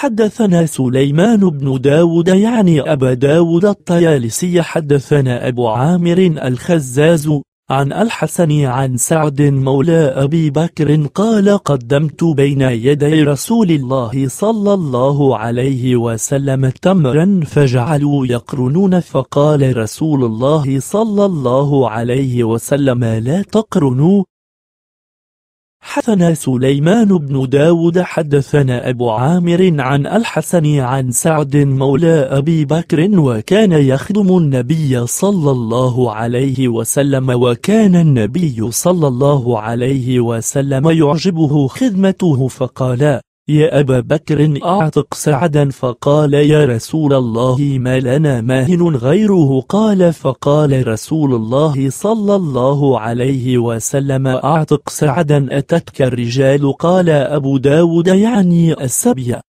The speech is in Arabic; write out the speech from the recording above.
حدثنا سليمان بن داود يعني أبا داود الطيالسي حدثنا أبو عامر الخزاز عن الحسن عن سعد مولى أبي بكر قال قدمت بين يدي رسول الله صلى الله عليه وسلم تمرا فجعلوا يقرنون فقال رسول الله صلى الله عليه وسلم لا تقرنوا حدثنا سليمان بن داود حدثنا أبو عامر عن الحسن عن سعد مولى أبي بكر وكان يخدم النبي صلى الله عليه وسلم وكان النبي صلى الله عليه وسلم يعجبه خدمته فقال يا أبا بكر أعتق سعدا فقال يا رسول الله ما لنا ماهن غيره قال فقال رسول الله صلى الله عليه وسلم أعتق سعدا أتتك الرجال قال أبو داود يعني السبية